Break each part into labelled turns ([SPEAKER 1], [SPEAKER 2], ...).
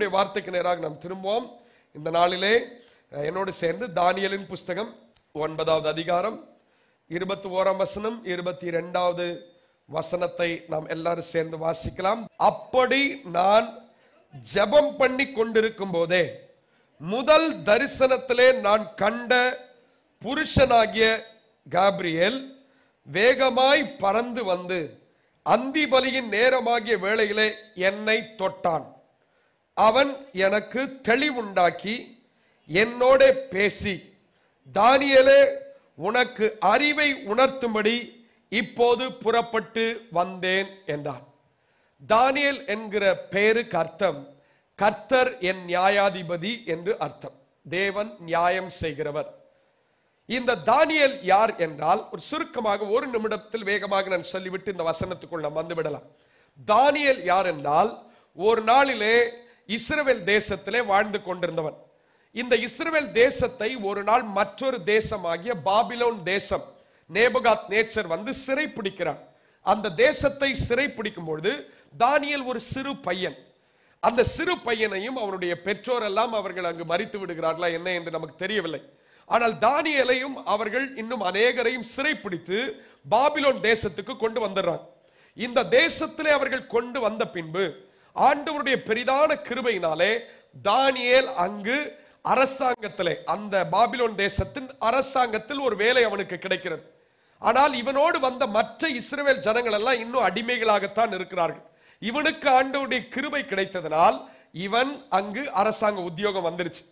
[SPEAKER 1] தேவனுடைய வார்த்தைக்கு நேராக நாம் திரும்புவோம் இந்த நாளிலே என்னோடு சேர்ந்து தானியலின் புஸ்தகம் ஒன்பதாவது அதிகாரம் இருபத்தி ஓராம் வசனம் இருபத்தி இரண்டாவது வசனத்தை நாம் எல்லாரும் சேர்ந்து வாசிக்கலாம் அப்படி நான் ஜபம் பண்ணி கொண்டிருக்கும் போதே முதல் தரிசனத்திலே நான் கண்ட புருஷனாகிய காப்ரியல் வேகமாய் பறந்து வந்து அந்தி பலியின் நேரமாகிய வேளையிலே என்னை தொட்டான் அவன் எனக்கு தெளிவுண்டாக்கி என்னோட பேசி தானியலே உனக்கு அறிவை உணர்த்தும்படி இப்போது புறப்பட்டு வந்தேன் என்றான் தானியல் என்கிற பெயருக்கு அர்த்தம் கர்த்தர் என் நியாயாதிபதி என்று அர்த்தம் தேவன் நியாயம் செய்கிறவர் இந்த தானியல் யார் என்றால் ஒரு சுருக்கமாக ஒரு நிமிடத்தில் வேகமாக நான் சொல்லிவிட்டு இந்த வசனத்துக்குள் நாம் வந்துவிடலாம் தானியல் யார் என்றால் ஒரு நாளிலே இஸ்ரவேல் தேசத்திலே வாழ்ந்து கொண்டிருந்தவன் இந்த இஸ்ரவேல் தேசத்தை ஒரு நாள் மற்றொரு தேசமாகிய பாபிலோன் தேசம் நேபகாத் நேச்சர் வந்து சிறை பிடிக்கிறான் அந்த தேசத்தை சிறை பிடிக்கும் பொழுது தானியல் ஒரு சிறு பையன் அந்த சிறு பையனையும் அவனுடைய பெற்றோர் எல்லாம் அவர்கள் அங்கு மறித்து விடுகிறார்களா என்ன என்று நமக்கு தெரியவில்லை ஆனால் தானியலையும் அவர்கள் இன்னும் அநேகரையும் சிறைப்பிடித்து பாபிலோன் தேசத்துக்கு கொண்டு வந்துடுறாங்க இந்த தேசத்திலே அவர்கள் கொண்டு வந்த பின்பு ஆண்டவருடைய பெரிதான கிருபையினாலே தானியேல் அங்கு அரசாங்கத்திலே அந்த பாபிலோன் தேசத்தின் அரசாங்கத்தில் ஒரு வேலை அவனுக்கு கிடைக்கிறது ஆனால் இவனோடு வந்த மற்ற இஸ்ரேல் ஜனங்கள் எல்லாம் இன்னும் அடிமைகளாகத்தான் இருக்கிறார்கள் இவனுக்கு ஆண்டவருடைய கிருபை கிடைத்ததனால் இவன் அங்கு அரசாங்க உத்தியோகம் வந்துருச்சு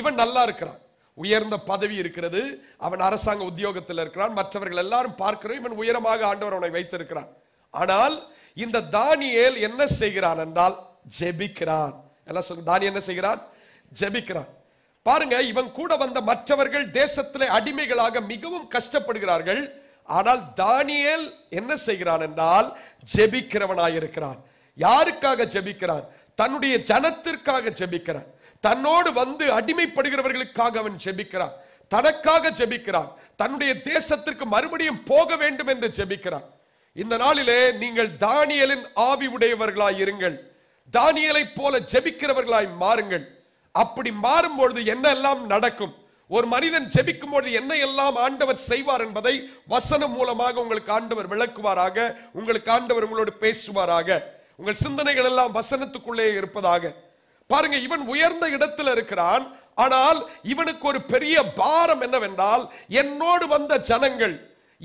[SPEAKER 1] இவன் நல்லா இருக்கிறான் உயர்ந்த பதவி இருக்கிறது அவன் அரசாங்க உத்தியோகத்தில் இருக்கிறான் மற்றவர்கள் எல்லாரும் பார்க்கிறோம் இவன் உயரமாக ஆண்டவர் அவனை வைத்திருக்கிறான் ஆனால் இந்த தானியேல் என்ன செய்கிறான் என்றால் ஜெபிக்கிறான் எல்லாம் சொல்லுங்க தானிய என்ன செய்கிறான் ஜெபிக்கிறான் பாருங்க இவன் கூட வந்த மற்றவர்கள் தேசத்தில் அடிமைகளாக மிகவும் கஷ்டப்படுகிறார்கள் ஆனால் தானியல் என்ன செய்கிறான் என்றால் ஜெபிக்கிறவனாயிருக்கிறான் யாருக்காக ஜெபிக்கிறான் தன்னுடைய ஜனத்திற்காக ஜெபிக்கிறான் தன்னோடு வந்து அடிமைப்படுகிறவர்களுக்காக அவன் ஜெபிக்கிறான் தனக்காக ஜெபிக்கிறான் தன்னுடைய தேசத்திற்கு மறுபடியும் போக வேண்டும் என்று ஜெபிக்கிறான் இந்த நாளிலே நீங்கள் தானியலின் ஆவி உடையவர்களாய் இருங்கள் தானியலை போல ஜெபிக்கிறவர்களாய் மாறுங்கள் அப்படி மாறும்பொழுது என்ன எல்லாம் நடக்கும் ஒரு மனிதன் ஜெபிக்கும் பொழுது என்ன எல்லாம் ஆண்டவர் செய்வார் என்பதை வசனம் மூலமாக உங்களுக்கு ஆண்டவர் விளக்குவாராக உங்களுக்கு ஆண்டவர் உங்களோடு பேசுவாராக உங்கள் சிந்தனைகள் எல்லாம் வசனத்துக்குள்ளே இருப்பதாக பாருங்க இவன் உயர்ந்த இடத்துல இருக்கிறான் ஆனால் இவனுக்கு ஒரு பெரிய பாரம் என்னவென்றால் என்னோடு வந்த ஜனங்கள்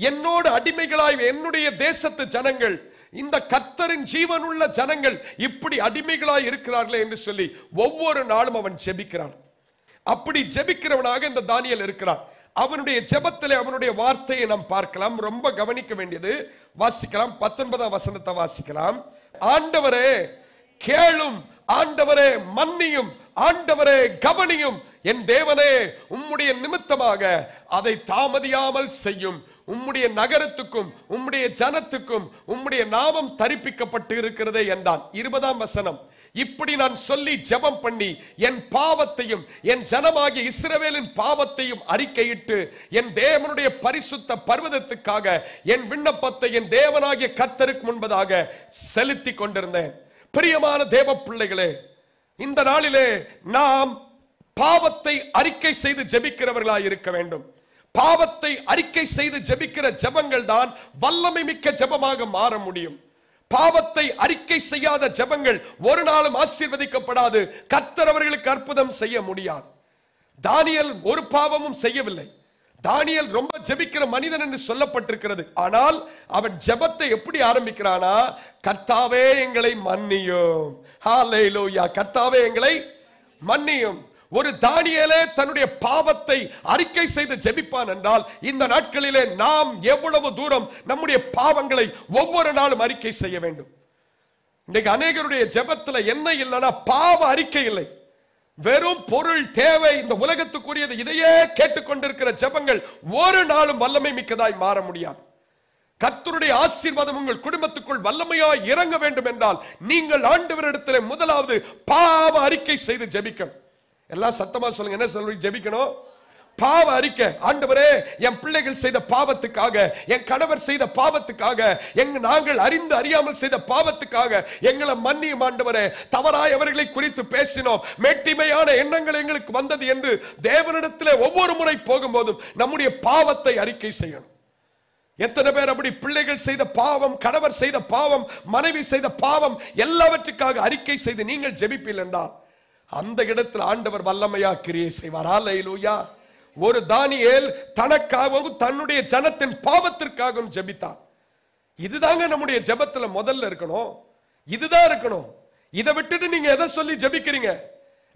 [SPEAKER 1] என்னோடு அடிமைகளாய் என்னுடைய தேசத்து ஜனங்கள் இந்த கத்தரின் ஜீவனுள்ள ஜனங்கள் இப்படி அடிமைகளாய் இருக்கிறார்களே என்று சொல்லி ஒவ்வொரு நாளும் அவன் ஜெபிக்கிறான் அப்படி ஜெபிக்கிறவனாக இந்த தானியல் இருக்கிறான் அவனுடைய ஜெபத்தில் அவனுடைய வார்த்தையை நாம் பார்க்கலாம் ரொம்ப கவனிக்க வேண்டியது வாசிக்கலாம் பத்தொன்பதாம் வசனத்தை வாசிக்கலாம் ஆண்டவரே கேளும் ஆண்டவரே மன்னியும் ஆண்டவரே கவனியும் என் தேவனே உம்முடைய நிமித்தமாக அதை தாமதியாமல் செய்யும் உம்முடைய நகரத்துக்கும் உம்முடைய ஜனத்துக்கும் உம்முடைய நாமம் தரிப்பிக்கப்பட்டு இருக்கிறதே என்றான் இருபதாம் வசனம் இப்படி நான் சொல்லி ஜெபம் பண்ணி என் பாவத்தையும் என் ஜனமாகிய இஸ்ரவேலின் பாவத்தையும் அறிக்கையிட்டு என் தேவனுடைய பரிசுத்த பர்வதத்துக்காக என் விண்ணப்பத்தை என் தேவனாகிய கத்தருக்கு முன்பதாக செலுத்தி கொண்டிருந்தேன் பிரியமான தேவ பிள்ளைகளே இந்த நாளிலே நாம் பாவத்தை அறிக்கை செய்து ஜெபிக்கிறவர்களாய் இருக்க வேண்டும் பாவத்தை அறிக்கை செய்து ஜெபிக்கிற ஜெபங்கள் தான் வல்லமை மிக்க ஜெபமாக மாற முடியும் பாவத்தை அறிக்கை செய்யாத ஜெபங்கள் ஒரு நாளும் ஆசீர்வதிக்கப்படாது கத்தர் அவர்களுக்கு அற்புதம் செய்ய முடியாது தானியல் ஒரு பாவமும் செய்யவில்லை தானியல் ரொம்ப ஜெபிக்கிற மனிதன் என்று சொல்லப்பட்டிருக்கிறது ஆனால் அவன் ஜெபத்தை எப்படி ஆரம்பிக்கிறானா கர்த்தாவே எங்களை மன்னியும் ஹாலேலோயா கர்த்தாவே எங்களை மன்னியும் ஒரு தானியலே தன்னுடைய பாவத்தை அறிக்கை செய்து ஜெபிப்பான் என்றால் இந்த நாட்களிலே நாம் எவ்வளவு தூரம் நம்முடைய பாவங்களை ஒவ்வொரு நாளும் அறிக்கை செய்ய வேண்டும் இன்னைக்கு அநேகருடைய ஜெபத்தில் என்ன இல்லைன்னா பாவ அறிக்கை இல்லை வெறும் பொருள் தேவை இந்த உலகத்துக்குரியது இதையே கேட்டுக்கொண்டிருக்கிற ஜெபங்கள் ஒரு நாளும் வல்லமை மிக்கதாய் மாற முடியாது கத்தருடைய ஆசீர்வாதம் உங்கள் குடும்பத்துக்குள் வல்லமையாய் இறங்க வேண்டும் என்றால் நீங்கள் ஆண்டவரிடத்தில் முதலாவது பாவ அறிக்கை செய்து ஜபிக்கணும் எல்லாம் சத்தமா சொல்லுங்க என்ன சொல்றீங்க ஜெபிக்கணும் பாவ அறிக்கை ஆண்டவரே என் பிள்ளைகள் செய்த பாவத்துக்காக என் கணவர் செய்த பாவத்துக்காக எங்க நாங்கள் அறிந்து அறியாமல் செய்த பாவத்துக்காக எங்களை மன்னியும் ஆண்டவரே தவறாய் அவர்களை குறித்து பேசினோம் மேட்டிமையான எண்ணங்கள் எங்களுக்கு வந்தது என்று தேவனிடத்தில் ஒவ்வொரு முறை போகும்போதும் நம்முடைய பாவத்தை அறிக்கை செய்யணும் எத்தனை பேர் அப்படி பிள்ளைகள் செய்த பாவம் கணவர் செய்த பாவம் மனைவி செய்த பாவம் எல்லாவற்றுக்காக அறிக்கை செய்து நீங்கள் ஜெபிப்பில் என்றால் அந்த இடத்தில் ஆண்டவர் வல்லமையா கிரியை செய்வார் ஆலையிலூயா ஒரு தானியல் தனக்காகவும் தன்னுடைய ஜனத்தின் பாவத்திற்காகவும் ஜெபித்தான் இதுதாங்க நம்முடைய ஜெபத்துல முதல்ல இருக்கணும் இதுதான் இருக்கணும் இதை விட்டுட்டு நீங்க எதை சொல்லி ஜெபிக்கிறீங்க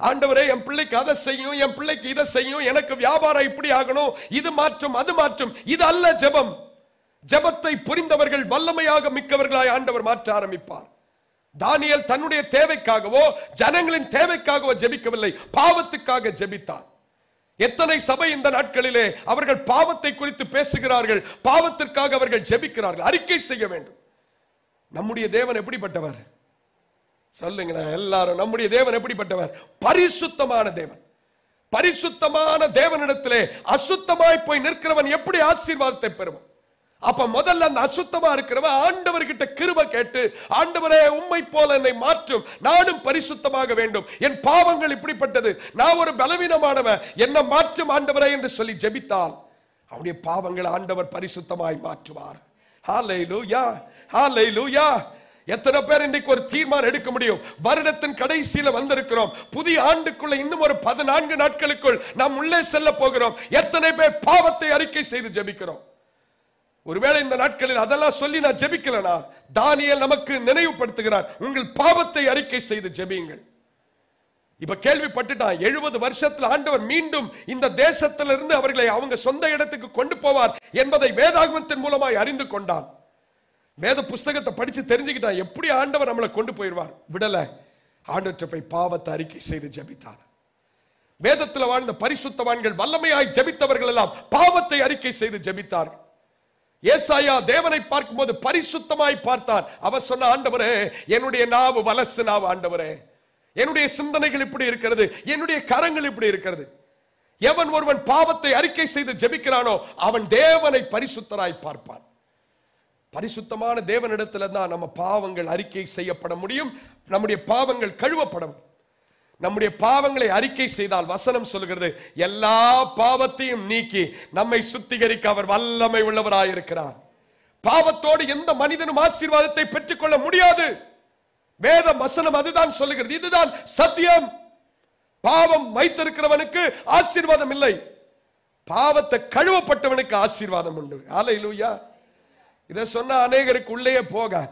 [SPEAKER 1] ஆண்டவரே என் பிள்ளைக்கு அதை செய்யும் என் பிள்ளைக்கு இதை செய்யும் எனக்கு வியாபாரம் இப்படி ஆகணும் இது மாற்றும் அது மாற்றும் இது அல்ல ஜெபம் ஜபத்தை புரிந்தவர்கள் வல்லமையாக மிக்கவர்களாய் ஆண்டவர் மாற்ற ஆரம்பிப்பார் தானியல் தன்னுடைய தேவைக்காகவோ ஜனங்களின் தேவைக்காகவோ ஜெபிக்கவில்லை பாவத்துக்காக ஜெபித்தான் எத்தனை சபை இந்த நாட்களிலே அவர்கள் பாவத்தை குறித்து பேசுகிறார்கள் பாவத்திற்காக அவர்கள் ஜெபிக்கிறார்கள் அறிக்கை செய்ய வேண்டும் நம்முடைய தேவன் எப்படிப்பட்டவர் சொல்லுங்களேன் எல்லாரும் நம்முடைய தேவன் எப்படிப்பட்டவர் பரிசுத்தமான தேவன் பரிசுத்தமான தேவனிடத்திலே அசுத்தமாய் போய் நிற்கிறவன் எப்படி ஆசீர்வாதத்தை பெறுவான் அப்ப முதல்ல அந்த அசுத்தமா இருக்கிறவ ஆண்டவர்கிட்ட கிருப கேட்டு ஆண்டவரே உண்மை போல என்னை மாற்றும் நானும் பரிசுத்தமாக வேண்டும் என் பாவங்கள் இப்படிப்பட்டது நான் ஒரு பலவீனமானவன் என்ன மாற்றும் ஆண்டவரே என்று சொல்லி ஜபித்தால் அவனுடைய பாவங்களை ஆண்டவர் பரிசுத்தமாய் மாற்றுவார் எத்தனை பேர் இன்னைக்கு ஒரு தீர்மானம் எடுக்க முடியும் வருடத்தின் கடைசியில வந்திருக்கிறோம் புதிய ஆண்டுக்குள்ள இன்னும் ஒரு பதினான்கு நாட்களுக்குள் நாம் உள்ளே செல்ல போகிறோம் எத்தனை பேர் பாவத்தை அறிக்கை செய்து ஜபிக்கிறோம் ஒருவேளை இந்த நாட்களில் அதெல்லாம் சொல்லி நான் ஜெபிக்கலனா தானியல் நமக்கு நினைவுபடுத்துகிறார் உங்கள் பாவத்தை அறிக்கை செய்து ஜெபியுங்கள் இப்ப கேள்விப்பட்டுட்டான் எழுபது வருஷத்துல ஆண்டவர் மீண்டும் இந்த தேசத்திலிருந்து அவர்களை அவங்க சொந்த இடத்துக்கு கொண்டு போவார் என்பதை வேதாகமத்தின் மூலமாய் அறிந்து கொண்டான் வேத புஸ்தகத்தை படிச்சு தெரிஞ்சுக்கிட்டான் எப்படி ஆண்டவர் நம்மளை கொண்டு போயிடுவார் விடல ஆண்டவற்றை போய் பாவத்தை அறிக்கை செய்து ஜபித்தார் வேதத்தில் வாழ்ந்த பரிசுத்தவான்கள் வல்லமையாய் ஜபித்தவர்கள் எல்லாம் பாவத்தை அறிக்கை செய்து ஜபித்தார்கள் ஏசாயா தேவனை பார்க்கும்போது பரிசுத்தமாய் பார்த்தார் அவர் சொன்ன ஆண்டவரே என்னுடைய நாவு வலசு நாவு ஆண்டவரே என்னுடைய சிந்தனைகள் இப்படி இருக்கிறது என்னுடைய கரங்கள் இப்படி இருக்கிறது எவன் ஒருவன் பாவத்தை அறிக்கை செய்து ஜெபிக்கிறானோ அவன் தேவனை பரிசுத்தராய் பார்ப்பான் பரிசுத்தமான தேவனிடத்துல தான் நம்ம பாவங்கள் அறிக்கை செய்யப்பட முடியும் நம்முடைய பாவங்கள் கழுவப்பட முடியும் நம்முடைய பாவங்களை அறிக்கை செய்தால் வசனம் சொல்கிறது எல்லா பாவத்தையும் நீக்கி நம்மை சுத்திகரிக்க அவர் வல்லமை உள்ளவராயிருக்கிறார் பாவத்தோடு எந்த மனிதனும் ஆசீர்வாதத்தை பெற்றுக்கொள்ள முடியாது வேதம் வசனம் அதுதான் சொல்லுகிறது இதுதான் சத்தியம் பாவம் வைத்திருக்கிறவனுக்கு ஆசீர்வாதம் இல்லை பாவத்தை கழுவப்பட்டவனுக்கு ஆசீர்வாதம் உண்டு லூயா இதை சொன்ன அநேகருக்கு உள்ளே போக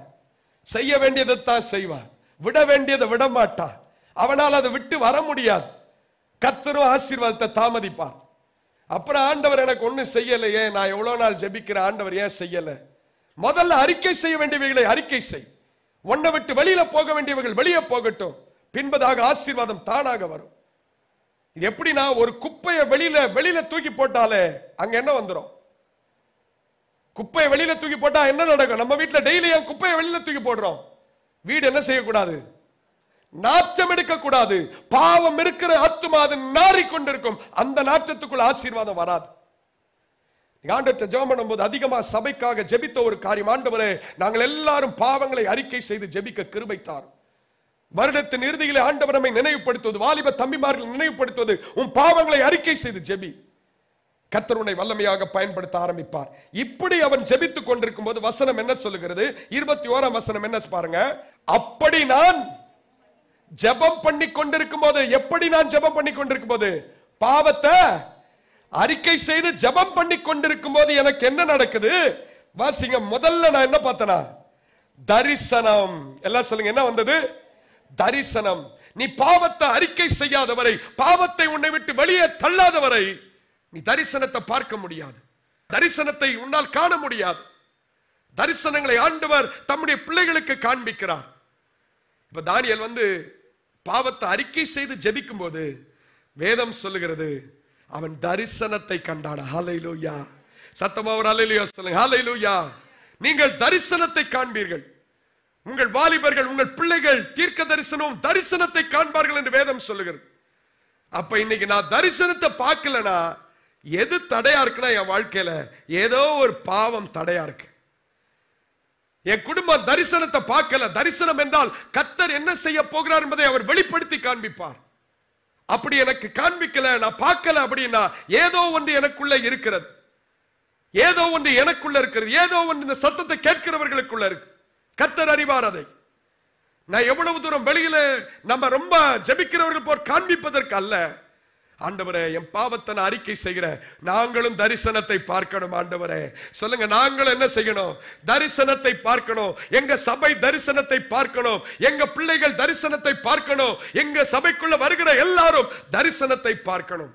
[SPEAKER 1] செய்ய வேண்டியதை தான் செய்வான் விட வேண்டியதை விட மாட்டான் அவனால் அதை விட்டு வர முடியாது கத்தரும் ஆசீர்வாதத்தை தாமதிப்பார் அப்புறம் ஆண்டவர் எனக்கு ஒன்றும் செய்யலையே நான் எவ்வளோ நாள் ஜபிக்கிற ஆண்டவர் ஏன் செய்யலை முதல்ல அறிக்கை செய்ய வேண்டியவைகளை அறிக்கை செய் உன்னை விட்டு வெளியில போக வேண்டியவர்கள் வெளியே போகட்டும் பின்பதாக ஆசீர்வாதம் தானாக வரும் இது எப்படின்னா ஒரு குப்பையை வெளியில வெளியில தூக்கி போட்டாலே அங்க என்ன வந்துடும் குப்பையை வெளியில தூக்கி போட்டா என்ன நடக்கும் நம்ம வீட்டில் டெய்லி குப்பையை வெளியில தூக்கி போடுறோம் வீடு என்ன செய்யக்கூடாது நாற்றம் எடுக்கக்கூடாது பாவம் இருக்கிற ஆத்துமா அது கொண்டிருக்கும் அந்த நாற்றத்துக்குள் ஆசீர்வாதம் வராது ஆண்டற்ற ஜெபம் பண்ணும்போது அதிகமா சபைக்காக ஜெபித்த ஒரு காரியம் ஆண்டவரே நாங்கள் எல்லாரும் பாவங்களை அறிக்கை செய்து ஜெபிக்க கிருபைத்தார் வருடத்தின் இறுதியிலே ஆண்டவர் நம்மை நினைவுபடுத்துவது வாலிப தம்பிமார்கள் நினைவுபடுத்துவது உன் பாவங்களை அறிக்கை செய்து ஜெபி கத்தருனை வல்லமையாக பயன்படுத்த ஆரம்பிப்பார் இப்படி அவன் ஜெபித்துக் கொண்டிருக்கும் போது வசனம் என்ன சொல்லுகிறது இருபத்தி ஓராம் வசனம் என்ன பாருங்க அப்படி நான் ஜெபம் பண்ணி கொண்டிருக்கும் போது எப்படி நான் ஜெபம் பண்ணி கொண்டிருக்கும் போது பாவத்தை அறிக்கை செய்து ஜெபம் பண்ணி கொண்டிருக்கும் போது எனக்கு என்ன நடக்குது வாசிங்க முதல்ல நான் என்ன பார்த்தனா தரிசனம் எல்லாம் சொல்லுங்க என்ன வந்தது தரிசனம் நீ பாவத்தை அறிக்கை செய்யாத வரை பாவத்தை உன்னை விட்டு வெளியே தள்ளாத வரை நீ தரிசனத்தை பார்க்க முடியாது தரிசனத்தை உன்னால் காண முடியாது தரிசனங்களை ஆண்டவர் தம்முடைய பிள்ளைகளுக்கு காண்பிக்கிறார் இப்ப தானியல் வந்து பாவத்தை அறிக்கை செய்து ஜபிக்கும் போது வேதம் சொல்லுகிறது அவன் தரிசனத்தை கண்டான ஹலையிலூயா சத்தமா ஒரு அலையிலூயா சொல்லுங்க லூயா நீங்கள் தரிசனத்தை காண்பீர்கள் உங்கள் வாலிபர்கள் உங்கள் பிள்ளைகள் தீர்க்க தரிசனமும் தரிசனத்தை காண்பார்கள் என்று வேதம் சொல்லுகிறது அப்ப இன்னைக்கு நான் தரிசனத்தை பார்க்கலனா எது தடையா இருக்குன்னா என் வாழ்க்கையில ஏதோ ஒரு பாவம் தடையா இருக்கு என் குடும்பம் தரிசனத்தை பார்க்கல தரிசனம் என்றால் கத்தர் என்ன செய்ய போகிறார் என்பதை அவர் வெளிப்படுத்தி காண்பிப்பார் அப்படி எனக்கு காண்பிக்கல நான் பார்க்கல அப்படின்னா ஏதோ ஒன்று எனக்குள்ள இருக்கிறது ஏதோ ஒன்று எனக்குள்ள இருக்கிறது ஏதோ ஒன்று இந்த சத்தத்தை கேட்கிறவர்களுக்குள்ள இருக்கு கத்தர் அறிவார் அதை நான் எவ்வளவு தூரம் வெளியில நம்ம ரொம்ப ஜபிக்கிறவர்கள் போர் காண்பிப்பதற்கு அல்ல ஆண்டவரே என் பாவத்தை அறிக்கை செய்கிறேன் நாங்களும் தரிசனத்தை பார்க்கணும் ஆண்டவரே சொல்லுங்க நாங்களும் என்ன செய்யணும் தரிசனத்தை பார்க்கணும் எங்க சபை தரிசனத்தை பார்க்கணும் எங்க பிள்ளைகள் தரிசனத்தை பார்க்கணும் எங்க சபைக்குள்ள வருகிற எல்லாரும் தரிசனத்தை பார்க்கணும்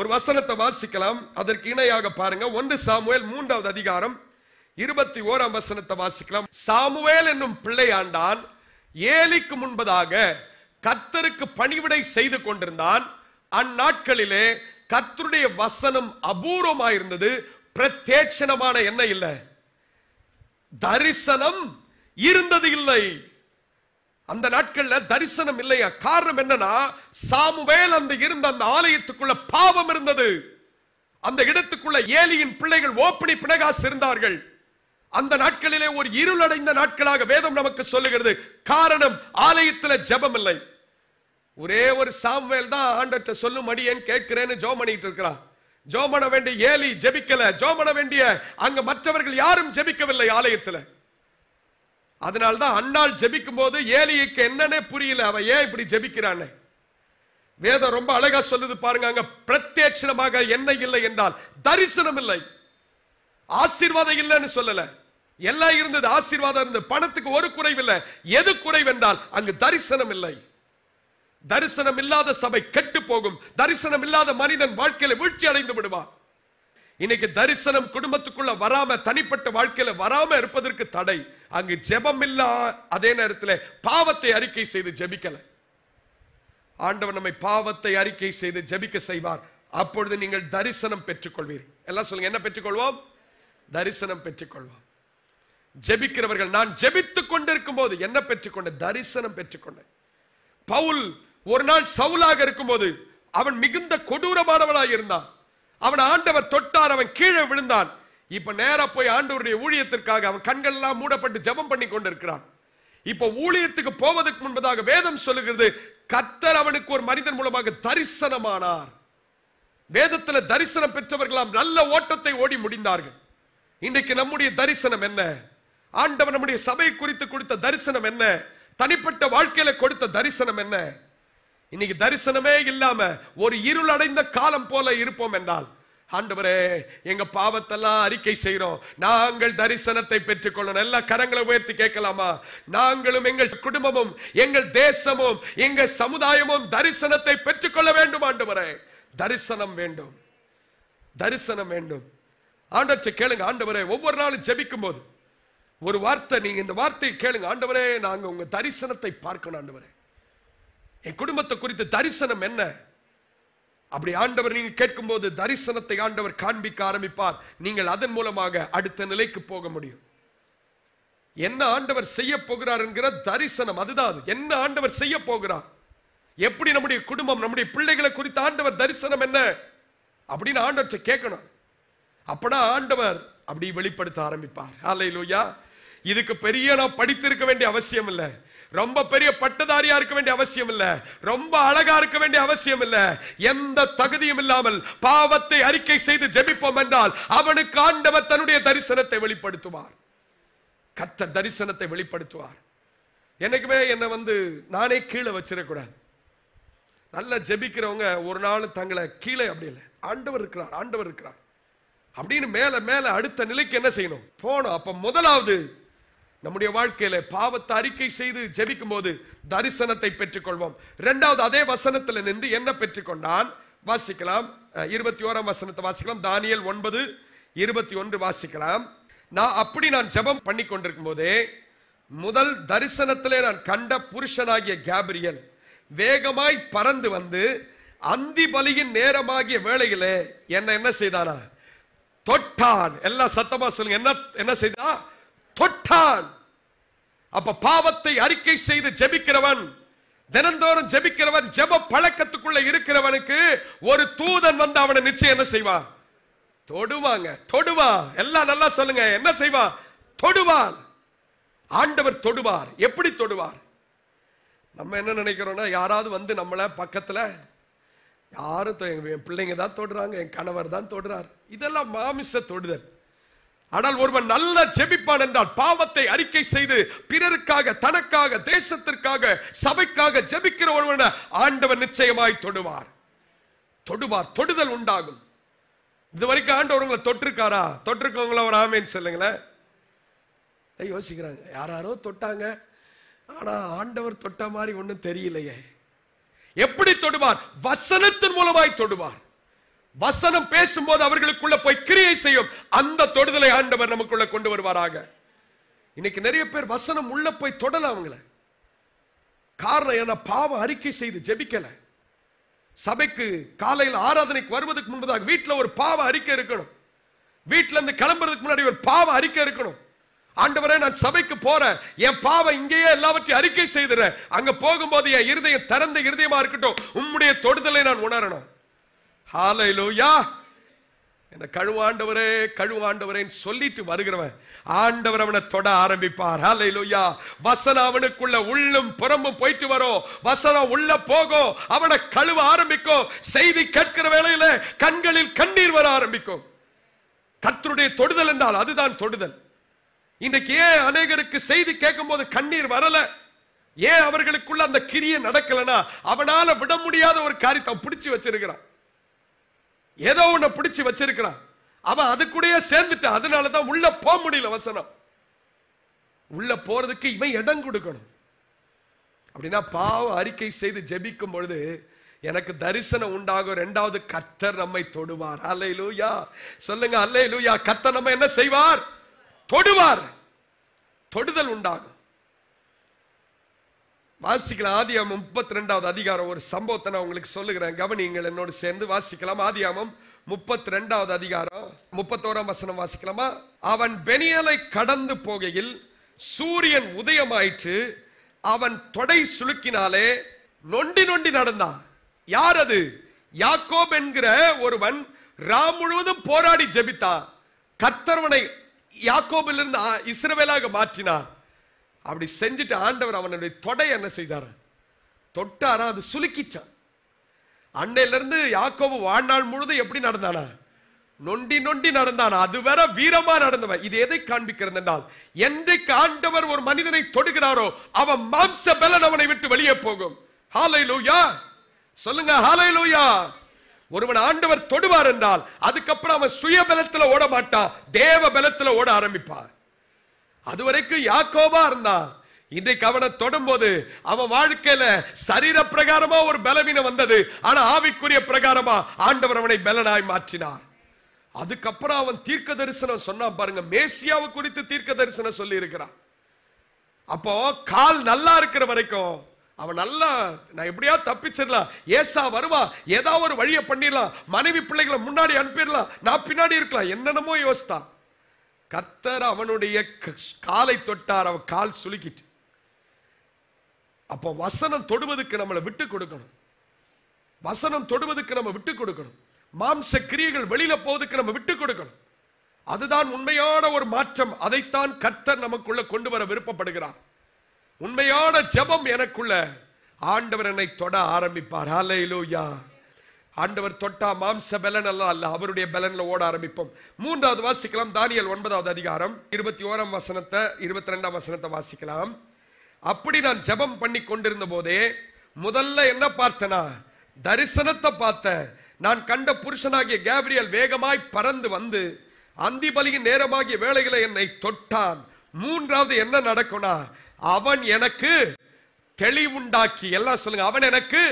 [SPEAKER 1] ஒரு வசனத்தை வாசிக்கலாம் அதற்கு இணையாக பாருங்க ஒன்று சாமுவேல் மூன்றாவது அதிகாரம் இருபத்தி ஓராம் வசனத்தை வாசிக்கலாம் சாமுவேல் என்னும் பிள்ளை ஆண்டான் ஏலிக்கு முன்பதாக கர்த்தருக்கு பணிவிடை செய்து கொண்டிருந்தான் அந்நாட்களிலே கர்த்தருடைய வசனம் அபூர்வமாயிருந்தது பிரத்யட்சணமான என்ன இல்லை தரிசனம் இருந்தது இல்லை அந்த நாட்கள்ல தரிசனம் இல்லையா காரணம் என்னன்னா சாமுவேல் அந்த இருந்த அந்த ஆலயத்துக்குள்ள பாவம் இருந்தது அந்த இடத்துக்குள்ள ஏலியின் பிள்ளைகள் ஓப்பனி பிணகாஸ் இருந்தார்கள் அந்த நாட்களிலே ஒரு இருளடைந்த நாட்களாக வேதம் நமக்கு சொல்லுகிறது காரணம் ஆலயத்தில் ஜபம் இல்லை ஒரே ஒரு சாம்வேல் தான் ஆண்டற்ற சொல்லும் அடியேன் கேட்கிறேன்னு ஜோ பண்ணிட்டு இருக்கிறான் ஜோ பண்ண வேண்டிய ஏலி ஜெபிக்கல ஜோ பண்ண வேண்டிய அங்க மற்றவர்கள் யாரும் ஜெபிக்கவில்லை ஆலயத்துல அதனால தான் அண்ணாள் ஜெபிக்கும் போது ஏலிக்கு என்னன்னே புரியல அவன் ஏன் இப்படி ஜெபிக்கிறான்னு வேதம் ரொம்ப அழகா சொல்லுது பாருங்க அங்க பிரத்யட்சணமாக என்ன இல்லை என்றால் தரிசனம் இல்லை ஆசீர்வாதம் இல்லைன்னு சொல்லல எல்லாம் இருந்தது ஆசீர்வாதம் இருந்தது பணத்துக்கு ஒரு குறைவில்லை எது குறைவென்றால் அங்கு தரிசனம் இல்லை தரிசனம் இல்லாத சபை கெட்டு போகும் தரிசனம் இல்லாத மனிதன் வாழ்க்கையில வீழ்ச்சி அடைந்து விடுவான் இன்னைக்கு தரிசனம் குடும்பத்துக்குள்ள வராம தனிப்பட்ட வாழ்க்கையில வராம இருப்பதற்கு தடை அங்கு ஜெபம் இல்ல அதே நேரத்தில் பாவத்தை அறிக்கை செய்து ஜபிக்கல ஆண்டவர் நம்மை பாவத்தை அறிக்கை செய்து ஜெபிக்க செய்வார் அப்பொழுது நீங்கள் தரிசனம் பெற்றுக்கொள்வீர்கள் எல்லாம் சொல்லுங்க என்ன பெற்றுக்கொள்வோம் தரிசனம் பெற்றுக்கொள்வோம் ஜெபிக்கிறவர்கள் நான் ஜெபித்துக் கொண்டிருக்கும் போது என்ன பெற்றுக்கொண்டேன் தரிசனம் பெற்றுக்கொண்டேன் பவுல் ஒரு நாள் சவுலாக இருக்கும்போது அவன் மிகுந்த கொடூரமானவனாக இருந்தான் அவன் ஆண்டவர் தொட்டார் அவன் கீழே விழுந்தான் இப்ப நேரா போய் ஆண்டவருடைய ஊழியத்திற்காக அவன் கண்கள் எல்லாம் மூடப்பட்டு ஜபம் பண்ணி கொண்டிருக்கிறான் இப்ப ஊழியத்துக்கு போவதற்கு முன்பதாக வேதம் சொல்லுகிறது கத்தர் அவனுக்கு ஒரு மனிதன் மூலமாக தரிசனமானார் வேதத்துல தரிசனம் பெற்றவர்களாம் நல்ல ஓட்டத்தை ஓடி முடிந்தார்கள் இன்றைக்கு நம்முடைய தரிசனம் என்ன ஆண்டவர் நம்முடைய சபை குறித்து கொடுத்த தரிசனம் என்ன தனிப்பட்ட வாழ்க்கையில கொடுத்த தரிசனம் என்ன இன்னைக்கு தரிசனமே இல்லாம ஒரு இருள் அடைந்த காலம் போல இருப்போம் என்றால் ஆண்டவரே எங்க பாவத்தெல்லாம் அறிக்கை செய்யறோம் நாங்கள் தரிசனத்தை பெற்றுக்கொள்ளணும் எல்லா கரங்களை உயர்த்தி கேட்கலாமா நாங்களும் எங்கள் குடும்பமும் எங்கள் தேசமும் எங்கள் சமுதாயமும் தரிசனத்தை பெற்றுக்கொள்ள வேண்டும் ஆண்டவரே தரிசனம் வேண்டும் தரிசனம் வேண்டும் ஆண்டவற்றை கேளுங்க ஆண்டவரே ஒவ்வொரு நாளும் ஜெபிக்கும் போது ஒரு வார்த்தை நீங்க இந்த வார்த்தையை கேளுங்க ஆண்டவரே நாங்க உங்க தரிசனத்தை பார்க்கணும் ஆண்டவரே என் குடும்பத்தை குறித்து தரிசனம் என்ன அப்படி ஆண்டவர் நீங்கள் கேட்கும்போது தரிசனத்தை ஆண்டவர் காண்பிக்க ஆரம்பிப்பார் நீங்கள் அதன் மூலமாக அடுத்த நிலைக்கு போக முடியும் என்ன ஆண்டவர் செய்ய போகிறார் என்கிற தரிசனம் அதுதான் என்ன ஆண்டவர் செய்ய போகிறார் எப்படி நம்முடைய குடும்பம் நம்முடைய பிள்ளைகளை குறித்த ஆண்டவர் தரிசனம் என்ன அப்படின்னு ஆண்டவற்றை கேட்கணும் அப்படா ஆண்டவர் அப்படி வெளிப்படுத்த ஆரம்பிப்பார் இதுக்கு பெரிய நான் படித்திருக்க வேண்டிய அவசியம் இல்லை ரொம்ப பெரிய பட்டதாரியா இருக்க வேண்டிய அவசியம் இல்ல ரொம்ப அழகா இருக்க வேண்டிய அவசியம் இல்ல எந்த தகுதியும் இல்லாமல் பாவத்தை அறிக்கை செய்து ஜெபிப்போம் என்றால் அவனுக்கு ஆண்டவர் தன்னுடைய தரிசனத்தை வெளிப்படுத்துவார் கத்த தரிசனத்தை வெளிப்படுத்துவார் எனக்குமே என்னை வந்து நானே கீழே வச்சிடக்கூடாது நல்லா ஜெபிக்கிறவங்க ஒரு நாள் தங்களை கீழே அப்படி இல்லை ஆண்டவர் இருக்கிறார் ஆண்டவர் இருக்கிறார் அப்படின்னு மேல மேல அடுத்த நிலைக்கு என்ன செய்யணும் போனோம் அப்ப முதலாவது நம்முடைய வாழ்க்கையில பாவத்தை அறிக்கை செய்து ஜெபிக்கும் போது தரிசனத்தை பெற்றுக்கொள்வோம் இரண்டாவது அதே வசனத்தில் நின்று என்ன பெற்றுக்கொண்டான் வாசிக்கலாம் இருபத்தி ஓராம் வசனத்தை வாசிக்கலாம் தானியல் ஒன்பது இருபத்தி ஒன்று வாசிக்கலாம் நான் அப்படி நான் ஜெபம் பண்ணி கொண்டிருக்கும் போதே முதல் தரிசனத்திலே நான் கண்ட புருஷனாகிய கேபிரியல் வேகமாய் பறந்து வந்து அந்தி பலியின் நேரமாகிய வேளையிலே என்ன என்ன செய்தானா தொட்டான் எல்லாம் சத்தமா சொல்லுங்க என்ன என்ன செய்தான் தொட்டான் அப்ப பாவத்தை அறிக்கை செய்து ஜெபிக்கிறவன் தினந்தோறும் ஜெபிக்கிறவன் ஜெப பழக்கத்துக்குள்ள இருக்கிறவனுக்கு ஒரு தூதன் வந்து அவனை நிச்சயம் என்ன செய்வான் தொடுவாங்க தொடுவா எல்லாம் நல்லா சொல்லுங்க என்ன செய்வான் தொடுவார் ஆண்டவர் தொடுவார் எப்படி தொடுவார் நம்ம என்ன நினைக்கிறோம்னா யாராவது வந்து நம்மள பக்கத்துல யாரும் என் பிள்ளைங்க தான் தொடுறாங்க என் கணவர் தான் தொடுறார் இதெல்லாம் மாமிச தொடுதல் ஆனால் ஒருவன் நல்ல செபிப்பான் என்றால் பாவத்தை அறிக்கை செய்து பிறருக்காக தனக்காக தேசத்திற்காக சபைக்காக ஜெபிக்கிற ஒருவன ஆண்டவர் நிச்சயமாய் தொடுவார் தொடுவார் தொடுதல் உண்டாகும் இது வரைக்கும் ஆண்டவர்களை தொட்டிருக்காரா தொட்டிருக்கவங்கள ஒரு ஆமைன்னு சொல்லுங்களேன் யோசிக்கிறாங்க யாராரோ தொட்டாங்க ஆனா ஆண்டவர் தொட்ட மாதிரி ஒன்றும் தெரியலையே எப்படி தொடுவார் வசனத்தின் மூலமாய் தொடுவார் வசனம் பேசும்போது அவர்களுக்குள்ள போய் கிரியை செய்யும் அந்த தொடுதலை ஆண்டவர் நமக்குள்ள கொண்டு வருவாராக இன்னைக்கு நிறைய பேர் வசனம் உள்ள போய் தொடல அவங்கள காரணம் என்ன பாவம் அறிக்கை செய்து ஜெபிக்கல சபைக்கு காலையில் ஆராதனைக்கு வருவதற்கு முன்பதாக வீட்டில் ஒரு பாவ அறிக்கை இருக்கணும் வீட்டில இருந்து கிளம்புறதுக்கு முன்னாடி ஒரு பாவ அறிக்கை இருக்கணும் ஆண்டவரே நான் சபைக்கு போறேன் என் பாவம் இங்கேயே எல்லாவற்றையும் அறிக்கை செய்துறேன் அங்க போகும்போது என் இருதயம் திறந்த இருதயமா இருக்கட்டும் உம்முடைய தொடுதலை நான் உணரணும் ஹாலையிலூயா என்ன கழுவாண்டவரே கழுவாண்டவரேன்னு சொல்லிட்டு வருகிறவன் ஆண்டவர் அவனை தொட ஆரம்பிப்பார் ஹாலையிலூயா வசனம் அவனுக்குள்ள உள்ளும் புறம்பும் போயிட்டு வரும் வசனம் உள்ள போகும் அவனை கழுவ ஆரம்பிக்கும் செய்தி கேட்கிற வேளையில கண்களில் கண்ணீர் வர ஆரம்பிக்கும் கத்தருடைய தொடுதல் என்றால் அதுதான் தொடுதல் இன்னைக்கு ஏன் அநேகருக்கு செய்தி கேட்கும் போது கண்ணீர் வரல ஏன் அவர்களுக்குள்ள அந்த கிரிய நடக்கலன்னா அவனால விட முடியாத ஒரு காரியத்தை பிடிச்சு வச்சிருக்கிறான் ஏதோ உன்னை பிடிச்சு வச்சிருக்கிறான் அவன் அது கூட சேர்ந்துட்டான் அதனாலதான் உள்ள போக முடியல வசனம் உள்ள போறதுக்கு இவன் இடம் கொடுக்கணும் அப்படின்னா பாவ அறிக்கை செய்து ஜெபிக்கும் பொழுது எனக்கு தரிசனம் உண்டாகும் ரெண்டாவது கர்த்தர் நம்மை தொடுவார் அல்லை லூயா சொல்லுங்க அல்லை லூயா கர்த்தர் நம்ம என்ன செய்வார் தொடுவார் தொடுதல் உண்டாகும் வாசிக்கலாம் ஆதியாமம் முப்பத்தி ரெண்டாவது அதிகாரம் ஒரு சம்பவத்தை நான் உங்களுக்கு சொல்லுகிறேன் கவனிங்கள் என்னோடு சேர்ந்து வாசிக்கலாம் ஆதியாமம் முப்பத்தி ரெண்டாவது அதிகாரம் முப்பத்தோராம் வசனம் வாசிக்கலாமா அவன் பெனியலை கடந்து போகையில் சூரியன் உதயமாயிற்று அவன் தொடை சுளுக்கினாலே நொண்டி நொண்டி நடந்தான் யார் அது யாக்கோப் என்கிற ஒருவன் ராம் முழுவதும் போராடி ஜெபித்தான் கர்த்தர்வனை யாக்கோபிலிருந்து இஸ்ரவேலாக மாற்றினான் அப்படி செஞ்சுட்டு ஆண்டவர் அவனுடைய தொடை என்ன செய்தார் தொட்டாரா அது சுலுக்கிச்சான் அன்னையிலிருந்து யாக்கோபு வாழ்நாள் முழுதும் எப்படி நடந்தானா நொண்டி நொண்டி நடந்தான் அது வேற வீரமா நடந்தவன் இது எதை காண்பிக்கிறது என்றால் என்றைக்கு ஆண்டவர் ஒரு மனிதனை தொடுகிறாரோ அவன் மாம்ச பலன் அவனை விட்டு வெளியே போகும் ஹாலை லூயா சொல்லுங்க ஹாலை லூயா ஒருவன் ஆண்டவர் தொடுவார் என்றால் அதுக்கப்புறம் அவன் சுய பலத்துல ஓட மாட்டான் தேவ பலத்துல ஓட ஆரம்பிப்பான் அது வரைக்கும் யாக்கோபா இருந்தான் இன்றைக்கு அவனை தொடும்போது அவன் வாழ்க்கையில சரீர பிரகாரமா ஒரு பலவீனம் வந்தது ஆனா ஆவிக்குரிய பிரகாரமா ஆண்டவர் அவனை பலனாய் மாற்றினார் அதுக்கப்புறம் அவன் தீர்க்க தரிசனம் சொன்னா பாருங்க மேசியாவை குறித்து தீர்க்க தரிசனம் சொல்லி இருக்கிறான் அப்போ கால் நல்லா இருக்கிற வரைக்கும் அவன் நல்லா நான் எப்படியா தப்பிச்சிடலாம் ஏசா வருவா ஏதாவது ஒரு வழியை பண்ணிடலாம் மனைவி பிள்ளைகளை முன்னாடி அனுப்பிடலாம் நான் பின்னாடி இருக்கலாம் என்னென்னமோ யோசித்தான் கர்த்தர் அவனுடைய காலை தொட்டார் அவன் கால் சுலுக்கிட்டு அப்போ வசனம் தொடுவதற்கு நம்மளை விட்டு கொடுக்கணும் வசனம் தொடுவதற்கு நம்ம விட்டு கொடுக்கணும் மாம்ச கிரியைகள் வெளியில போவதற்கு நம்ம விட்டு கொடுக்கணும் அதுதான் உண்மையான ஒரு மாற்றம் அதைத்தான் கர்த்தர் நமக்குள்ள கொண்டு வர விருப்பப்படுகிறார் உண்மையான ஜபம் எனக்குள்ள ஆண்டவர் என்னை தொட ஆரம்பிப்பார் ஆண்டவர் தொட்டா மாம்ச பலன் அல்ல அல்ல அவருடைய பலன்ல ஓட ஆரம்பிப்போம் மூன்றாவது வாசிக்கலாம் தானியல் ஒன்பதாவது அதிகாரம் இருபத்தி ஓராம் வசனத்தை இருபத்தி ரெண்டாம் வசனத்தை வாசிக்கலாம் அப்படி நான் ஜபம் பண்ணி கொண்டிருந்த போதே முதல்ல என்ன பார்த்தனா தரிசனத்தை பார்த்த நான் கண்ட புருஷனாகிய கேப்ரியல் வேகமாய் பறந்து வந்து அந்தி பலியின் நேரமாகிய வேலைகளை என்னை தொட்டான் மூன்றாவது என்ன நடக்கும்னா அவன் எனக்கு தெளிவுண்டாக்கி எல்லாம் சொல்லுங்க அவன் எனக்கு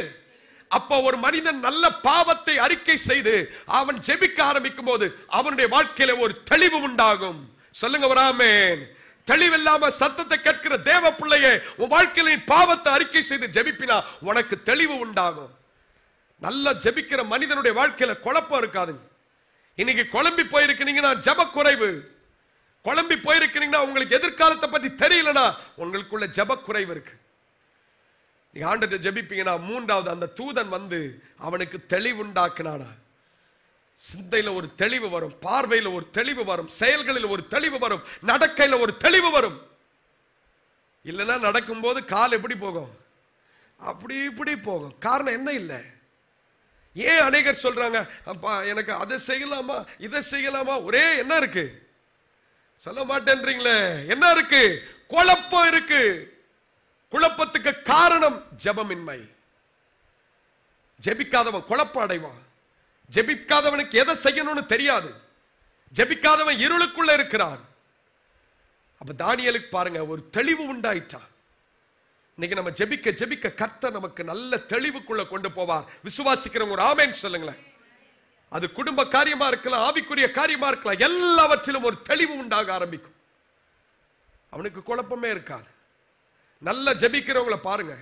[SPEAKER 1] அப்போ ஒரு மனிதன் நல்ல பாவத்தை அறிக்கை செய்து அவன் ஜெபிக்க ஆரம்பிக்கும் போது அவனுடைய வாழ்க்கையில ஒரு தெளிவு உண்டாகும் சொல்லுங்க வராமேன் தெளிவில்லாம சத்தத்தை கேட்கிற தேவ பிள்ளையே உன் வாழ்க்கையில பாவத்தை அறிக்கை செய்து ஜெபிப்பினா உனக்கு தெளிவு உண்டாகும் நல்லா ஜெபிக்கிற மனிதனுடைய வாழ்க்கையில குழப்பம் இருக்காதுங்க இன்னைக்கு குழம்பி போயிருக்கீங்கன்னா ஜப குறைவு குழம்பி போயிருக்கிறீங்கன்னா உங்களுக்கு எதிர்காலத்தை பத்தி தெரியலனா உங்களுக்குள்ள ஜப குறைவு இருக்கு நீங்க ஆண்டுட்டு ஜபிப்பீங்கன்னா மூன்றாவது அந்த தூதன் வந்து அவனுக்கு தெளிவுண்டாக்குனானா சிந்தையில ஒரு தெளிவு வரும் பார்வையில ஒரு தெளிவு வரும் செயல்களில் ஒரு தெளிவு வரும் நடக்கையில் ஒரு தெளிவு வரும் இல்லைன்னா நடக்கும்போது கால் எப்படி போகும் அப்படி இப்படி போகும் காரணம் என்ன இல்லை ஏன் அநேகர் சொல்றாங்க அப்பா எனக்கு அதை செய்யலாமா இதை செய்யலாமா ஒரே என்ன இருக்கு சொல்ல மாட்டேன்றீங்களே என்ன இருக்கு குழப்பம் இருக்கு குழப்பத்துக்கு காரணம் ஜபமின்மை ஜெபிக்காதவன் குழப்பம் அடைவான் ஜெபிக்காதவனுக்கு எதை செய்யணும்னு தெரியாது ஜெபிக்காதவன் இருளுக்குள்ள இருக்கிறான் அப்ப தானியலுக்கு பாருங்க ஒரு தெளிவு உண்டாயிட்டான் இன்னைக்கு நம்ம ஜெபிக்க ஜெபிக்க கத்த நமக்கு நல்ல தெளிவுக்குள்ள கொண்டு போவார் விசுவாசிக்கிறவங்க ஒரு ஆமேன்னு சொல்லுங்களேன் அது குடும்ப காரியமா இருக்கலாம் ஆவிக்குரிய காரியமா இருக்கலாம் எல்லாவற்றிலும் ஒரு தெளிவு உண்டாக ஆரம்பிக்கும் அவனுக்கு குழப்பமே இருக்காது நல்ல ஜபிக்கிறவங்களை பாருங்க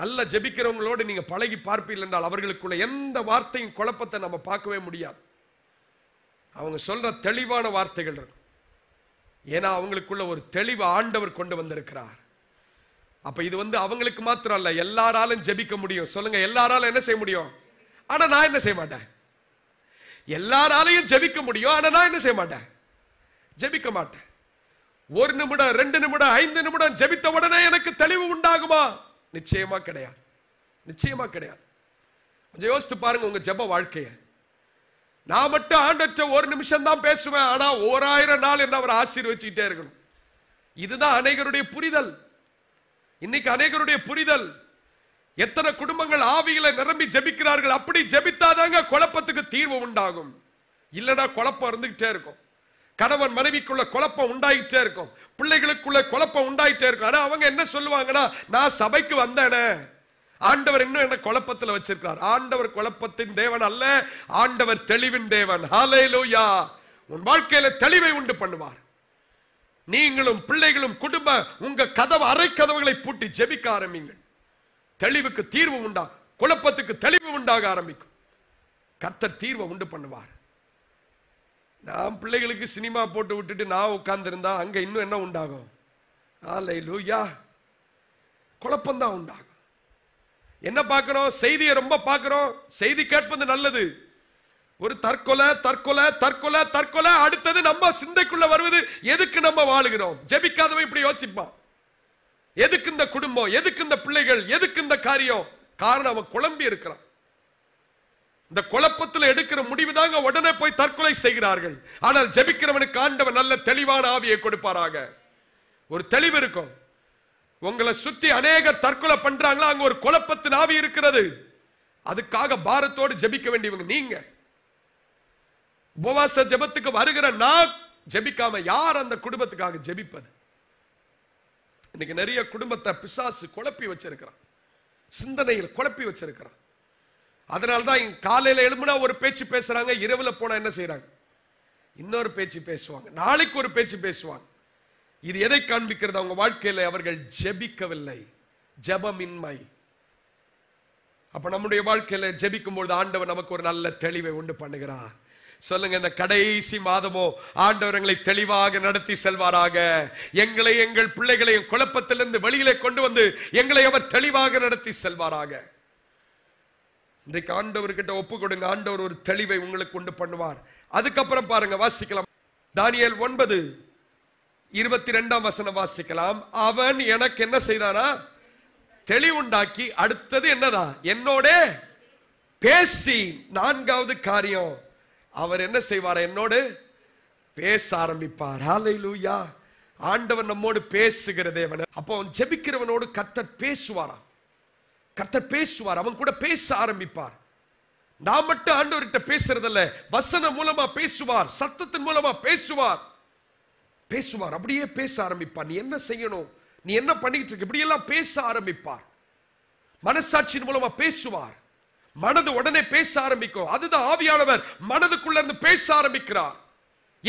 [SPEAKER 1] நல்லா ஜபிக்கிறவங்களோடு நீங்க பழகி பார்ப்பீர்கள் என்றால் அவர்களுக்குள்ள எந்த வார்த்தையும் குழப்பத்தை நம்ம பார்க்கவே முடியாது அவங்க சொல்ற தெளிவான வார்த்தைகள் இருக்கும் ஏன்னா அவங்களுக்குள்ள ஒரு தெளிவு ஆண்டவர் கொண்டு வந்திருக்கிறார் அப்ப இது வந்து அவங்களுக்கு மாத்திரம் அல்ல எல்லாராலும் ஜெபிக்க முடியும் சொல்லுங்க எல்லாராலும் என்ன செய்ய முடியும் ஆனா நான் என்ன செய்ய மாட்டேன் எல்லாராலையும் ஜெபிக்க முடியும் ஆனா நான் என்ன செய்ய மாட்டேன் ஜெபிக்க மாட்டேன் ஒரு நிமிடம் ரெண்டு நிமிடம் ஐந்து நிமிடம் ஜபித்த உடனே எனக்கு தெளிவு உண்டாகுமா நிச்சயமா கிடையாது நிச்சயமா கிடையாது கொஞ்சம் யோசித்து பாருங்க உங்க ஜப வாழ்க்கைய நான் மட்டும் ஆண்டற்ற ஒரு நிமிஷம் தான் பேசுவேன் ஆனா ஓராயிரம் நாள் என்ன அவர் ஆசீர்வச்சுக்கிட்டே இருக்கணும் இதுதான் அநேகருடைய புரிதல் இன்னைக்கு அநேகருடைய புரிதல் எத்தனை குடும்பங்கள் ஆவிகளை நிரம்பி ஜபிக்கிறார்கள் அப்படி ஜபித்தாதாங்க குழப்பத்துக்கு தீர்வு உண்டாகும் இல்லைன்னா குழப்பம் இருந்துகிட்டே இருக்கும் கணவன் மனைவிக்குள்ள குழப்பம் உண்டாயிட்டே இருக்கும் பிள்ளைகளுக்குள்ள குழப்பம் உண்டாயிட்டே இருக்கும் ஆனா அவங்க என்ன சொல்லுவாங்கன்னா நான் சபைக்கு வந்தேனே ஆண்டவர் இன்னும் என்ன குழப்பத்தில் வச்சிருக்கிறார் ஆண்டவர் குழப்பத்தின் தேவன் அல்ல ஆண்டவர் தெளிவின் தேவன் ஹாலே லோயா உன் வாழ்க்கையில தெளிவை உண்டு பண்ணுவார் நீங்களும் பிள்ளைகளும் குடும்ப உங்க கதவு அரை கதவுகளை பூட்டி ஜெபிக்க ஆரம்பிங்க தெளிவுக்கு தீர்வு உண்டா குழப்பத்துக்கு தெளிவு உண்டாக ஆரம்பிக்கும் கர்த்தர் தீர்வை உண்டு பண்ணுவார் நான் பிள்ளைகளுக்கு சினிமா போட்டு விட்டுட்டு நான் உட்காந்துருந்தா அங்கே இன்னும் என்ன உண்டாகும் ஆலை லூயா குழப்பந்தான் உண்டாகும் என்ன பார்க்குறோம் செய்தியை ரொம்ப பார்க்குறோம் செய்தி கேட்பது நல்லது ஒரு தற்கொலை தற்கொலை தற்கொலை தற்கொலை அடுத்தது நம்ம சிந்தைக்குள்ள வருவது எதுக்கு நம்ம வாழுகிறோம் ஜெபிக்காதவன் இப்படி யோசிப்பான் எதுக்கு இந்த குடும்பம் எதுக்கு இந்த பிள்ளைகள் எதுக்கு இந்த காரியம் காரணம் அவன் குழம்பி இருக்கிறான் இந்த குழப்பத்தில் எடுக்கிற முடிவு தாங்க உடனே போய் தற்கொலை செய்கிறார்கள் ஆனால் ஜபிக்கிறவனுக்கு ஆண்டவன் நல்ல தெளிவான ஆவியை கொடுப்பாராக ஒரு தெளிவு இருக்கும் உங்களை சுத்தி அநேகர் தற்கொலை பண்றாங்களா அங்க ஒரு குழப்பத்தின் ஆவி இருக்கிறது அதுக்காக பாரத்தோடு ஜபிக்க வேண்டியவங்க நீங்க உபவாச ஜபத்துக்கு வருகிற நான் ஜபிக்காம யார் அந்த குடும்பத்துக்காக ஜபிப்பது இன்னைக்கு நிறைய குடும்பத்தை பிசாசு குழப்பி வச்சிருக்கிறான் சிந்தனையில் குழப்பி வச்சிருக்கிறான் அதனால்தான் காலையில் எழும்புனா ஒரு பேச்சு பேசுறாங்க இரவுல போனா என்ன செய்யறாங்க இன்னொரு பேச்சு பேசுவாங்க நாளைக்கு ஒரு பேச்சு பேசுவாங்க இது எதை காண்பிக்கிறது அவங்க வாழ்க்கையில் அவர்கள் ஜெபிக்கவில்லை ஜபமின்மை அப்ப நம்முடைய வாழ்க்கையில ஜெபிக்கும் பொழுது ஆண்டவர் நமக்கு ஒரு நல்ல தெளிவை உண்டு பண்ணுகிறார் சொல்லுங்க இந்த கடைசி மாதமோ ஆண்டவர் எங்களை தெளிவாக நடத்தி செல்வாராக எங்களை எங்கள் பிள்ளைகளையும் குழப்பத்திலிருந்து வெளியிலே கொண்டு வந்து எங்களை அவர் தெளிவாக நடத்தி செல்வாராக இன்றைக்கு ஆண்டவர்கிட்ட ஒப்பு கொடுங்க ஆண்டவர் ஒரு தெளிவை உங்களுக்கு கொண்டு பண்ணுவார் அதுக்கப்புறம் பாருங்க வாசிக்கலாம் தானியல் ஒன்பது இருபத்தி ரெண்டாம் வசனம் வாசிக்கலாம் அவன் எனக்கு என்ன செய்தானா தெளிவுண்டாக்கி அடுத்தது என்னதான் என்னோட பேசி நான்காவது காரியம் அவர் என்ன செய்வார் என்னோடு பேச ஆரம்பிப்பார் ஹாலை லூயா ஆண்டவர் நம்மோடு பேசுகிற தேவன் அப்போ ஜெபிக்கிறவனோடு கத்தர் பேசுவாராம் கர்த்தர் பேசுவார் அவன் கூட பேச ஆரம்பிப்பார் நான் மட்டும் ஆண்டவர்கிட்ட பேசுறதில்ல வசனம் மூலமா பேசுவார் சத்தத்தின் மூலமா பேசுவார் பேசுவார் அப்படியே பேச ஆரம்பிப்பார் நீ என்ன செய்யணும் நீ என்ன பண்ணிக்கிட்டு இருக்க இப்படியெல்லாம் பேச ஆரம்பிப்பார் மனசாட்சியின் மூலமா பேசுவார் மனது உடனே பேச ஆரம்பிக்கும் அதுதான் ஆவியானவர் மனதுக்குள்ள இருந்து பேச ஆரம்பிக்கிறார்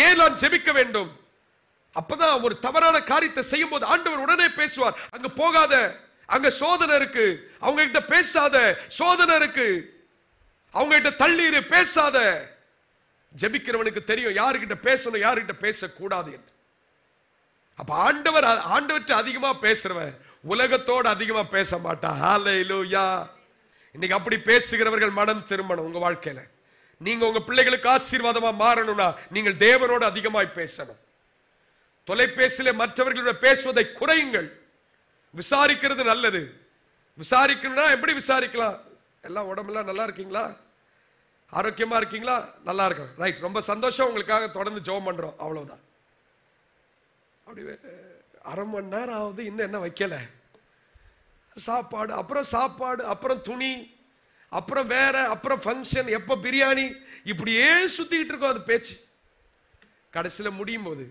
[SPEAKER 1] ஏன் நான் ஜெபிக்க வேண்டும் அப்பதான் ஒரு தவறான காரியத்தை செய்யும் போது ஆண்டவர் உடனே பேசுவார் அங்க போகாத அங்க சோதனை இருக்கு அவங்க கிட்ட பேசாத சோதனை இருக்கு அவங்க கிட்ட தள்ளீர் பேசாத ஜபிக்கிறவனுக்கு தெரியும் யாருக்கிட்ட பேசணும் யாருக்கிட்ட பேசக்கூடாது என்று அப்ப ஆண்டவர் ஆண்டவற்றை அதிகமா பேசுறவன் உலகத்தோடு அதிகமா பேச மாட்டான் இன்னைக்கு அப்படி பேசுகிறவர்கள் மனம் திரும்பணும் உங்க வாழ்க்கையில நீங்க உங்க பிள்ளைகளுக்கு ஆசீர்வாதமா மாறணும்னா நீங்கள் தேவனோடு அதிகமாய் பேசணும் தொலைபேசியில மற்றவர்களோட பேசுவதை குறையுங்கள் விசாரிக்கிறது நல்லது விசாரிக்கணும்னா எப்படி விசாரிக்கலாம் எல்லாம் உடம்புலாம் நல்லா இருக்கீங்களா ஆரோக்கியமா இருக்கீங்களா நல்லா இருக்கும் ரைட் ரொம்ப சந்தோஷம் உங்களுக்காக தொடர்ந்து ஜோம் பண்றோம் அவ்வளவுதான் அப்படி அரை மணி நேரம் ஆகுது இன்னும் என்ன வைக்கல சாப்பாடு அப்புறம் சாப்பாடு அப்புறம் துணி அப்புறம் வேற அப்புறம் ஃபங்க்ஷன் எப்போ பிரியாணி இப்படியே சுத்திக்கிட்டு இருக்கோம் அது பேச்சு கடைசியில் முடியும் போது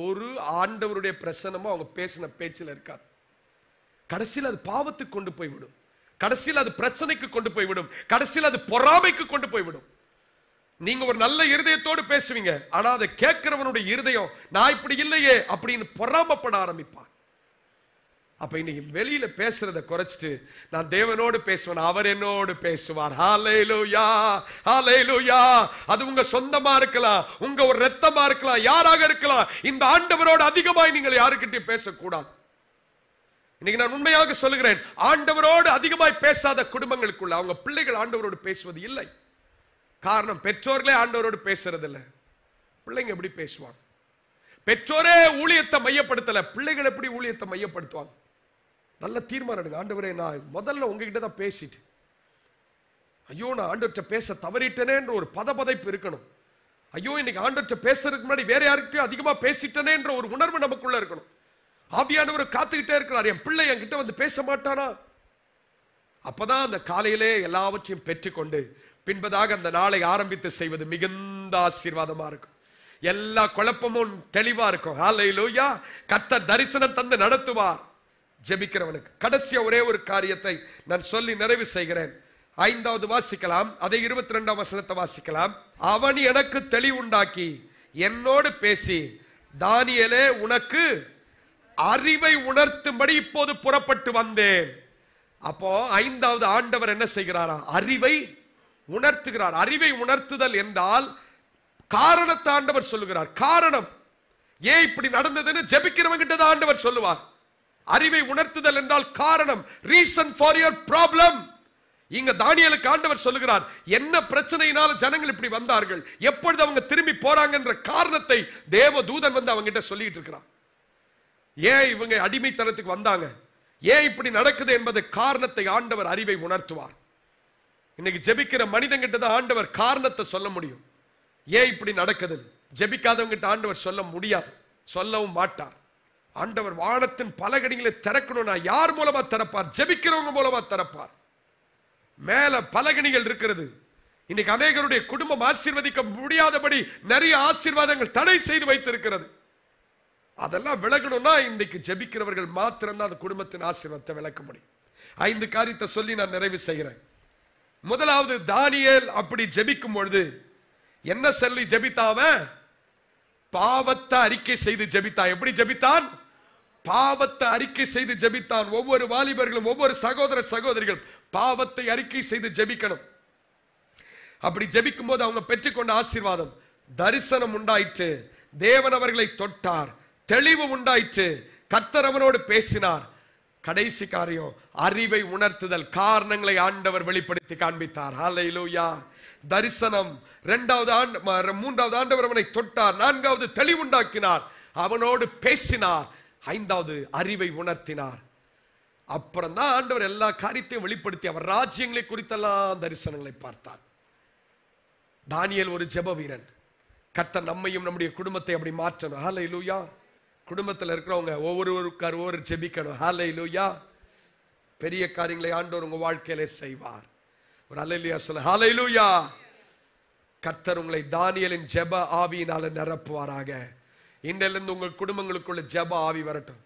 [SPEAKER 1] ஒரு ஆண்டவருடைய பிரசனமும் அவங்க பேசின பேச்சில் இருக்காது கடைசியில் அது பாவத்துக்கு கொண்டு போய்விடும் கடைசியில் அது பிரச்சனைக்கு கொண்டு போய்விடும் கடைசியில் அது பொறாமைக்கு கொண்டு போய்விடும் நீங்க ஒரு நல்ல இருதயத்தோடு பேசுவீங்க ஆனா அதை கேட்கிறவனுடைய இருதயம் நான் இப்படி இல்லையே அப்படின்னு பொறாமப்பட ஆரம்பிப்பான் அப்ப இன்னைக்கு வெளியில பேசுறத குறைச்சிட்டு நான் தேவனோடு பேசுவேன் அவர் என்னோடு பேசுவார் அது உங்க சொந்தமா இருக்கலாம் உங்க ஒரு ரத்தமா இருக்கலாம் யாராக இருக்கலாம் இந்த ஆண்டவரோடு அதிகமாய் நீங்கள் யாருக்கிட்டே பேசக்கூடாது இன்னைக்கு நான் உண்மையாக சொல்லுகிறேன் ஆண்டவரோடு அதிகமாய் பேசாத குடும்பங்களுக்குள்ள அவங்க பிள்ளைகள் ஆண்டவரோடு பேசுவது இல்லை காரணம் பெற்றோர்களே ஆண்டவரோடு பேசுறது இல்லை பிள்ளைங்க எப்படி பேசுவாங்க பெற்றோரே ஊழியத்தை மையப்படுத்தல பிள்ளைகள் எப்படி ஊழியத்தை மையப்படுத்துவாங்க நல்ல தீர்மானம் எடுங்க ஆண்டவரே நான் முதல்ல உங்ககிட்ட தான் பேசிட்டு ஐயோ நான் ஆண்டவற்றை பேச தவறிட்டனேன்ற ஒரு பதபதைப்பு இருக்கணும் ஐயோ இன்னைக்கு ஆண்டவற்றை பேசுறதுக்கு முன்னாடி வேற யாருக்கிட்டையும் அதிகமாக பேசிட்டனேன்ற ஒரு உணர்வு நமக்குள்ள இருக்கணும் ஆவியானவர் காத்துக்கிட்டே இருக்கிறார் என் பிள்ளை என்கிட்ட வந்து பேச மாட்டானா அப்பதான் அந்த காலையிலே எல்லாவற்றையும் பெற்றுக்கொண்டு பின்பதாக அந்த நாளை ஆரம்பித்து செய்வது மிகுந்த ஆசீர்வாதமா இருக்கும் எல்லா குழப்பமும் தெளிவா இருக்கும் ஆலையிலோயா கத்த தரிசனம் தந்து நடத்துவார் ஜெபிக்கிறவனுக்கு கடைசிய ஒரே ஒரு காரியத்தை நான் சொல்லி நிறைவு செய்கிறேன் ஐந்தாவது வாசிக்கலாம் அதை இருபத்தி ரெண்டாம் வசனத்தை வாசிக்கலாம் அவன் எனக்கு தெளிவுண்டாக்கி என்னோடு பேசி தானியலே உனக்கு அறிவை உணர்த்தும்படி இப்போது புறப்பட்டு வந்தேன் அப்போ ஐந்தாவது ஆண்டவர் என்ன செய்கிறாரா அறிவை உணர்த்துகிறார் அறிவை உணர்த்துதல் என்றால் காரணத்தை ஆண்டவர் சொல்லுகிறார் காரணம் ஏன் இப்படி நடந்ததுன்னு ஜெபிக்கிறவங்கிட்ட தான் ஆண்டவர் சொல்லுவார் அறிவை உணர்த்துதல் என்றால் காரணம் ரீசன் ஃபார் யுவர் ப்ராப்ளம் இங்க தானியலுக்கு ஆண்டவர் சொல்லுகிறார் என்ன பிரச்சனையினால ஜனங்கள் இப்படி வந்தார்கள் எப்பொழுது அவங்க திரும்பி போறாங்கன்ற காரணத்தை தேவ தூதன் வந்து கிட்ட சொல்லிட்டு இருக்கிறான் ஏன் இவங்க அடிமைத்தனத்துக்கு வந்தாங்க ஏன் இப்படி நடக்குது என்பது காரணத்தை ஆண்டவர் அறிவை உணர்த்துவார் இன்னைக்கு ஜெபிக்கிற மனிதங்கிட்ட தான் ஆண்டவர் காரணத்தை சொல்ல முடியும் ஏன் இப்படி நடக்குது ஜெபிக்காதவங்கிட்ட ஆண்டவர் சொல்ல முடியாது சொல்லவும் மாட்டார் ஆண்டவர் வானத்தின் பலகடிகளை திறக்கணும்னா யார் மூலமா திறப்பார் ஜெபிக்கிறவங்க மூலமா திறப்பார் மேல பலகணிகள் இருக்கிறது இன்னைக்கு அநேகருடைய குடும்பம் ஆசீர்வதிக்க முடியாதபடி நிறைய ஆசீர்வாதங்கள் தடை செய்து வைத்திருக்கிறது அதெல்லாம் விளக்கணும்னா இன்னைக்கு ஜெபிக்கிறவர்கள் மாத்திரம்தான் அந்த குடும்பத்தின் ஆசீர்வாதத்தை விளக்க முடியும் ஐந்து காரியத்தை சொல்லி நான் நிறைவு செய்கிறேன் முதலாவது தானியல் அப்படி ஜபிக்கும் பொழுது என்ன சொல்லி ஜெபித்தாவ பாவத்தை அறிக்கை செய்து ஜெபித்தான் எப்படி ஜெபித்தான் பாவத்தை அறிக்கை செய்து ஜெபித்தான் ஒவ்வொரு வாலிபர்களும் ஒவ்வொரு சகோதர சகோதரிகள் பாவத்தை அறிக்கை செய்து ஜெபிக்கணும் அப்படி ஜபிக்கும் போது அவங்க பெற்றுக்கொண்ட ஆசீர்வாதம் தரிசனம் உண்டாயிற்று தேவன் அவர்களை தொட்டார் தெளிவு உண்டாயிற்று கர்த்தர் அவனோடு பேசினார் கடைசி காரியம் அறிவை உணர்த்துதல் காரணங்களை ஆண்டவர் வெளிப்படுத்தி காண்பித்தார் தரிசனம் இரண்டாவது ஆண்டு மூன்றாவது ஆண்டவர் அவனை தொட்டார் நான்காவது தெளிவுண்டாக்கினார் அவனோடு பேசினார் ஐந்தாவது அறிவை உணர்த்தினார் அப்புறம் தான் ஆண்டவர் எல்லா காரியத்தையும் வெளிப்படுத்தி அவர் ராஜ்யங்களை குறித்தெல்லாம் தரிசனங்களை பார்த்தார் தானியல் ஒரு ஜெப வீரன் கர்த்தர் நம்மையும் நம்முடைய குடும்பத்தை அப்படி மாற்றணும் ஹாலையிலூயா குடும்பத்தில் இருக்கிறவங்க ஒவ்வொருவருக்கார் ஒவ்வொரு ஜெபிக்கணும் ஹாலை லூயா பெரிய காரியங்களை ஆண்டோர் உங்கள் வாழ்க்கையில செய்வார் ஒரு அலையிலுயா சொல்ல ஹாலை லூயா கர்த்தர் உங்களை தானியலின் ஜெப ஆவியினால நிரப்புவாராக இன்றையிலிருந்து உங்கள் குடும்பங்களுக்குள்ள ஜெப ஆவி வரட்டும்